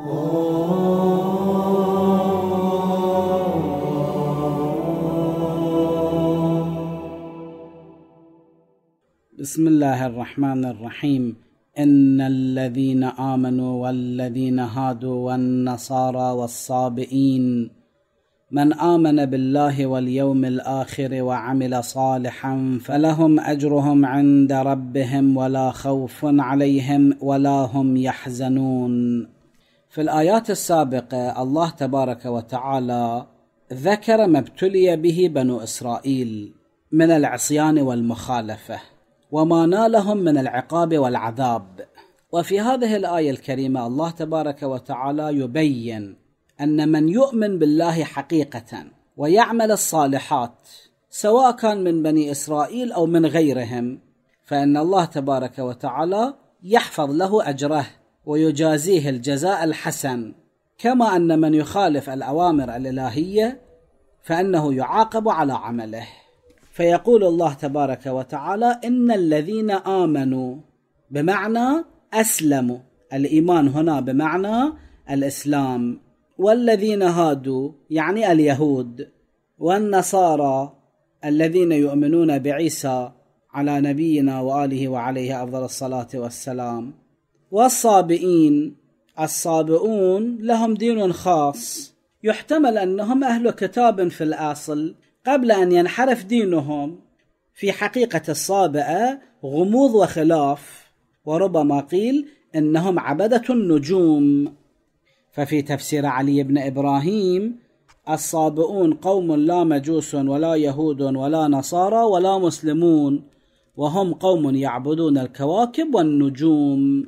بسم الله الرحمن الرحيم إن الذين آمنوا والذين هادوا والنصارى والصابئين من آمن بالله واليوم الآخر وعمل صالحا فلهم أجرهم عند ربهم ولا خوف عليهم ولا هم يحزنون في الآيات السابقة الله تبارك وتعالى ذكر ما ابتلي به بنو إسرائيل من العصيان والمخالفة وما نالهم من العقاب والعذاب وفي هذه الآية الكريمة الله تبارك وتعالى يبين أن من يؤمن بالله حقيقة ويعمل الصالحات سواء كان من بني إسرائيل أو من غيرهم فإن الله تبارك وتعالى يحفظ له أجره ويجازيه الجزاء الحسن كما ان من يخالف الاوامر الالهيه فانه يعاقب على عمله فيقول الله تبارك وتعالى ان الذين امنوا بمعنى اسلموا الايمان هنا بمعنى الاسلام والذين هادوا يعني اليهود والنصارى الذين يؤمنون بعيسى على نبينا واله وعليه افضل الصلاه والسلام والصابئين الصابئون لهم دين خاص يحتمل أنهم أهل كتاب في الأصل قبل أن ينحرف دينهم في حقيقة الصابئة غموض وخلاف وربما قيل إنهم عبدة النجوم ففي تفسير علي بن إبراهيم الصابئون قوم لا مجوس ولا يهود ولا نصارى ولا مسلمون وهم قوم يعبدون الكواكب والنجوم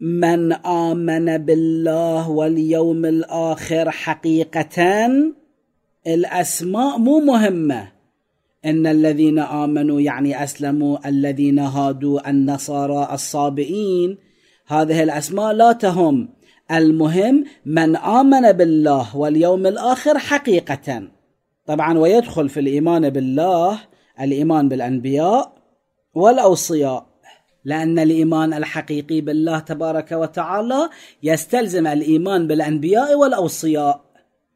من امن بالله واليوم الاخر حقيقه الاسماء مو مهمه ان الذين امنوا يعني اسلموا الذين هادوا النصارى الصابئين هذه الاسماء لا تهم المهم من امن بالله واليوم الاخر حقيقه طبعا ويدخل في الايمان بالله الايمان بالانبياء والاوصياء لأن الإيمان الحقيقي بالله تبارك وتعالى يستلزم الإيمان بالأنبياء والأوصياء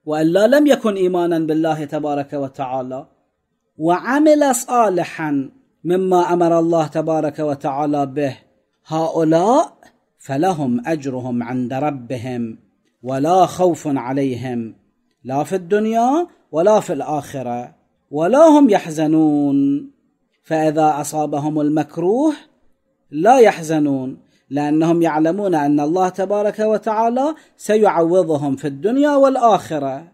وإلا لم يكن إيمانا بالله تبارك وتعالى وعمل صالحا مما أمر الله تبارك وتعالى به هؤلاء فلهم أجرهم عند ربهم ولا خوف عليهم لا في الدنيا ولا في الآخرة ولا هم يحزنون فإذا أصابهم المكروه لا يحزنون لانهم يعلمون ان الله تبارك وتعالى سيعوضهم في الدنيا والاخره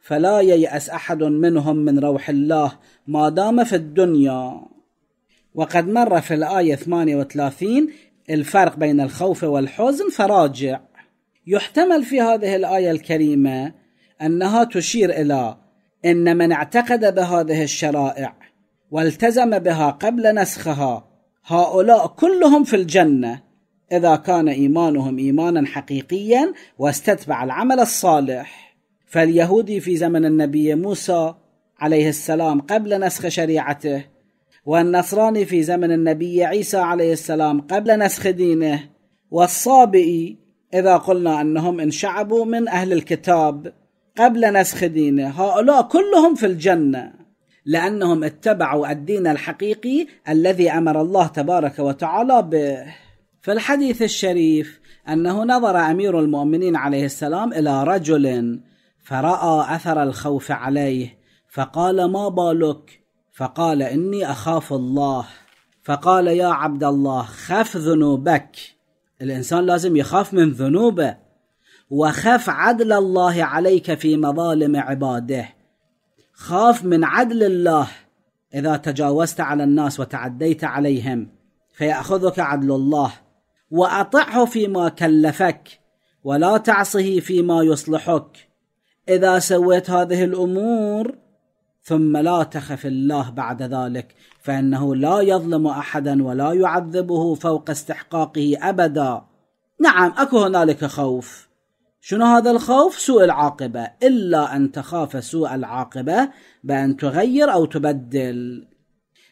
فلا يياس احد منهم من روح الله ما دام في الدنيا وقد مر في الايه 38 الفرق بين الخوف والحزن فراجع يحتمل في هذه الايه الكريمه انها تشير الى ان من اعتقد بهذه الشرائع والتزم بها قبل نسخها هؤلاء كلهم في الجنه اذا كان ايمانهم ايمانا حقيقيا واستتبع العمل الصالح فاليهودي في زمن النبي موسى عليه السلام قبل نسخ شريعته والنصراني في زمن النبي عيسى عليه السلام قبل نسخ دينه والصابئي اذا قلنا انهم انشعبوا من اهل الكتاب قبل نسخ دينه هؤلاء كلهم في الجنه لأنهم اتبعوا الدين الحقيقي الذي أمر الله تبارك وتعالى به في الحديث الشريف أنه نظر أمير المؤمنين عليه السلام إلى رجل فرأى أثر الخوف عليه فقال ما بالك فقال إني أخاف الله فقال يا عبد الله خف ذنوبك الإنسان لازم يخاف من ذنوبه وخف عدل الله عليك في مظالم عباده خاف من عدل الله اذا تجاوزت على الناس وتعديت عليهم فياخذك عدل الله واطعه فيما كلفك ولا تعصه فيما يصلحك اذا سويت هذه الامور ثم لا تخف الله بعد ذلك فانه لا يظلم احدا ولا يعذبه فوق استحقاقه ابدا نعم اكو هنالك خوف شنو هذا الخوف؟ سوء العاقبة إلا أن تخاف سوء العاقبة بأن تغير أو تبدل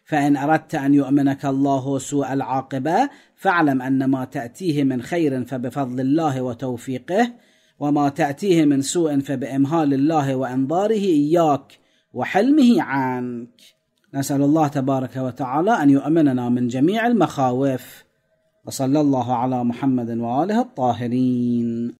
فإن أردت أن يؤمنك الله سوء العاقبة فاعلم أن ما تأتيه من خير فبفضل الله وتوفيقه وما تأتيه من سوء فبإمهال الله وإنظاره إياك وحلمه عنك نسأل الله تبارك وتعالى أن يؤمننا من جميع المخاوف وصلى الله على محمد وآله الطاهرين